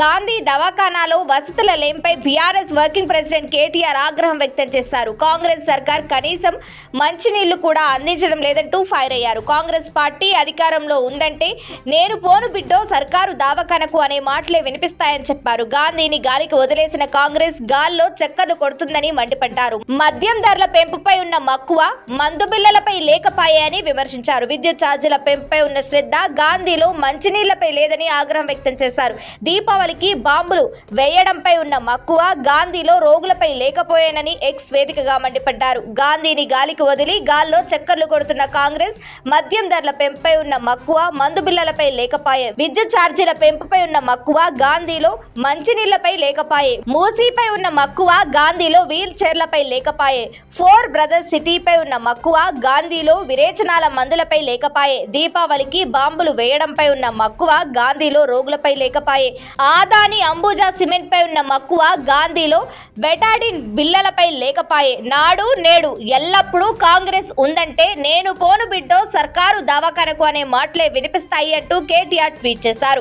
గాంధీ దవాఖానాలో వసతుల లేంపై బీఆర్ఎస్ వర్కింగ్ ప్రెసిడెంట్ కేటీఆర్ ఆగ్రహం వ్యక్తం చేశారు కాంగ్రెస్ సర్కార్ కనీసం మంచినీళ్లు కూడా అందించడం లేదంటూ ఫైర్ అయ్యారు కాంగ్రెస్ పార్టీ అధికారంలో ఉందంటే నేను పోను బిడ్డో సర్కారు దవాఖానకు అనే మాటలే వినిపిస్తాయని చెప్పారు గాంధీని గాలికి వదిలేసిన కాంగ్రెస్ గాల్లో చక్కర్లు కొడుతుందని మండిపడ్డారు మద్యం ధరల పెంపుపై ఉన్న మక్కువ మందు బిల్లలపై లేకపాయని విమర్శించారు విద్యుత్ ఛార్జీల పెంపుపై ఉన్న శ్రద్ధ గాంధీలో మంచినీళ్లపై లేదని ఆగ్రహం వ్యక్తం చేశారు దీప దీపావళికి బాంబులు వేయడంపై ఉన్న మక్కువ గాంధీలో రోగులపై లేకపోయానని ఎక్స్ వేదికగా మండిపడ్డారు గాంధీని గాలికి వదిలి గాల్లో చక్కర్లు కొడుతున్న కాంగ్రెస్ మద్యం ధరల పెంపుపై ఉన్న మక్కువ మందు బిల్లలపై లేకపాయే విద్యుత్ ఛార్జీల పెంపుపై ఉన్న మక్కువ గాంధీలో మంచినీళ్లపై లేకపాయే మూసీపై ఉన్న మక్కువ గాంధీలో వీల్ చైర్లపై లేకపాయే ఫోర్ బ్రదర్స్ సిటీపై ఉన్న మక్కువ గాంధీలో విరేచనాల మందులపై లేకపాయే దీపావళికి బాంబులు వేయడంపై ఉన్న మక్కువ గాంధీలో రోగులపై లేకపాయే ఆదాని అంబుజా సిమెంట్పై ఉన్న మక్కువ గాంధీలో బెటాడిన్ బిల్లలపై లేకపాయే నాడు నేడు ఎల్లప్పుడూ కాంగ్రెస్ ఉందంటే నేను పోను బిడ్డో సర్కారు దవాఖానకు అనే మాటలే వినిపిస్తాయి అంటూ కేటీఆర్ ట్వీట్ చేశారు